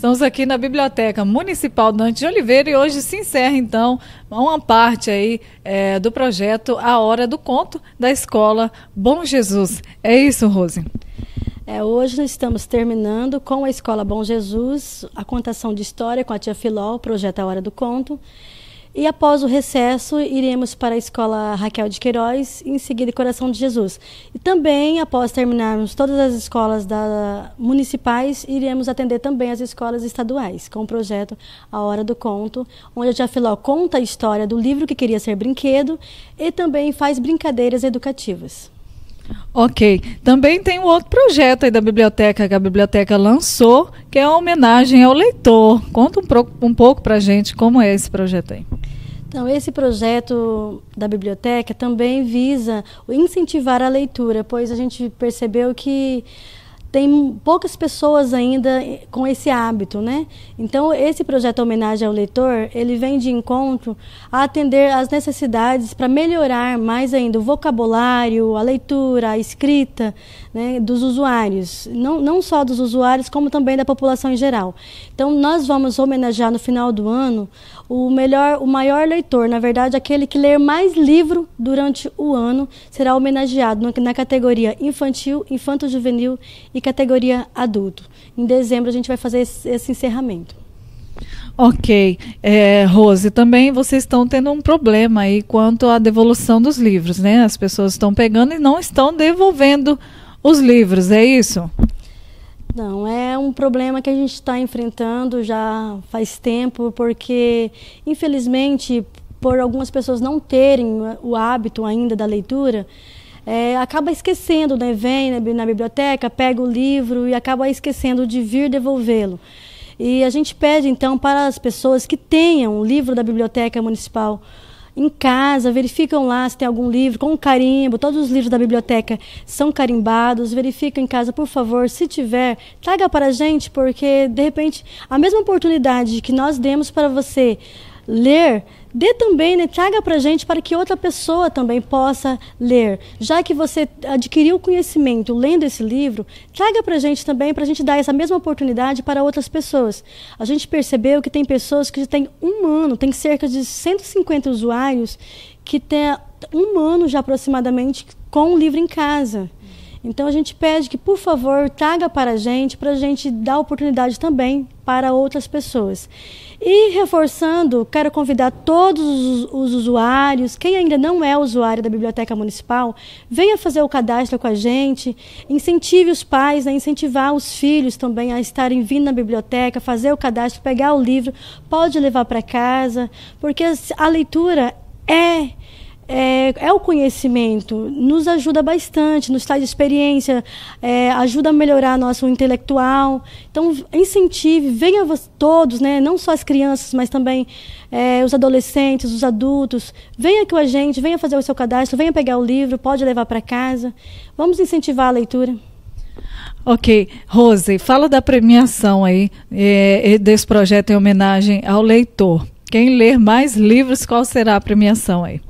Estamos aqui na Biblioteca Municipal Dante de Oliveira e hoje se encerra, então, uma parte aí é, do projeto A Hora do Conto da Escola Bom Jesus. É isso, Rose? É, hoje nós estamos terminando com a Escola Bom Jesus, a contação de história com a tia Filó, o projeto A Hora do Conto. E após o recesso, iremos para a Escola Raquel de Queiroz, em seguida Coração de Jesus. E também, após terminarmos todas as escolas da, municipais, iremos atender também as escolas estaduais, com o projeto A Hora do Conto, onde a Filó conta a história do livro que queria ser brinquedo e também faz brincadeiras educativas. Ok. Também tem um outro projeto aí da biblioteca que a biblioteca lançou, que é a homenagem ao leitor. Conta um, pro, um pouco para gente como é esse projeto aí. Então, esse projeto da biblioteca também visa incentivar a leitura, pois a gente percebeu que tem poucas pessoas ainda eh, com esse hábito, né? Então, esse projeto Homenagem ao Leitor, ele vem de encontro a atender às necessidades para melhorar mais ainda o vocabulário, a leitura, a escrita né, dos usuários. Não, não só dos usuários, como também da população em geral. Então, nós vamos homenagear no final do ano o, melhor, o maior leitor, na verdade, aquele que ler mais livro durante o ano, será homenageado na, na categoria infantil, infanto-juvenil e categoria adulto. Em dezembro a gente vai fazer esse, esse encerramento. Ok. É, Rose, também vocês estão tendo um problema aí quanto à devolução dos livros, né? As pessoas estão pegando e não estão devolvendo os livros, é isso? Não, é um problema que a gente está enfrentando já faz tempo, porque, infelizmente, por algumas pessoas não terem o hábito ainda da leitura, é, acaba esquecendo, né? Vem na, na biblioteca, pega o livro e acaba esquecendo de vir devolvê-lo. E a gente pede então para as pessoas que tenham o um livro da biblioteca municipal em casa, verificam lá se tem algum livro com carimbo. Todos os livros da biblioteca são carimbados. Verificam em casa, por favor, se tiver, traga para a gente, porque de repente a mesma oportunidade que nós demos para você ler, dê também, né, traga para gente para que outra pessoa também possa ler. Já que você adquiriu conhecimento lendo esse livro, traga para gente também, para a gente dar essa mesma oportunidade para outras pessoas. A gente percebeu que tem pessoas que já têm um ano, tem cerca de 150 usuários que têm um ano já aproximadamente com o livro em casa. Então a gente pede que, por favor, traga para a gente, para a gente dar oportunidade também para outras pessoas. E reforçando, quero convidar todos os, os usuários, quem ainda não é usuário da Biblioteca Municipal, venha fazer o cadastro com a gente, incentive os pais a né, incentivar os filhos também a estarem vindo na biblioteca, fazer o cadastro, pegar o livro, pode levar para casa, porque a leitura é é, é, o conhecimento, nos ajuda bastante, nos traz experiência, é, ajuda a melhorar nosso intelectual. Então, incentive, venha todos, né, não só as crianças, mas também é, os adolescentes, os adultos. Venha com a gente, venha fazer o seu cadastro, venha pegar o livro, pode levar para casa. Vamos incentivar a leitura. Ok, Rose, fala da premiação aí, é, é, desse projeto em homenagem ao leitor. Quem ler mais livros, qual será a premiação aí?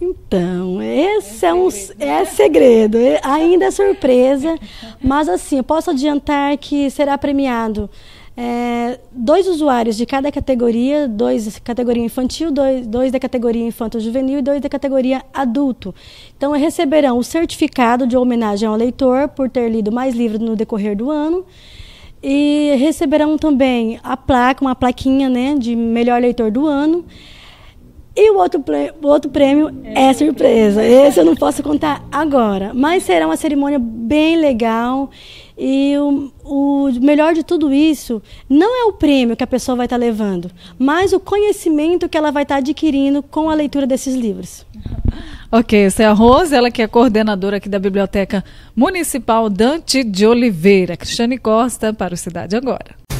Então, esse é, é um, é segredo, é, ainda é surpresa, mas assim, eu posso adiantar que será premiado é, dois usuários de cada categoria, dois categoria infantil, dois, dois da categoria infanto-juvenil e dois da categoria adulto. Então, receberão o certificado de homenagem ao leitor por ter lido mais livros no decorrer do ano e receberão também a placa, uma plaquinha né, de melhor leitor do ano e o outro, o outro prêmio é, é surpresa. Esse eu não posso contar agora. Mas será uma cerimônia bem legal. E o, o melhor de tudo isso não é o prêmio que a pessoa vai estar tá levando, mas o conhecimento que ela vai estar tá adquirindo com a leitura desses livros. Ok, essa é a Rose, ela que é coordenadora aqui da Biblioteca Municipal Dante de Oliveira. Cristiane Costa para o Cidade Agora.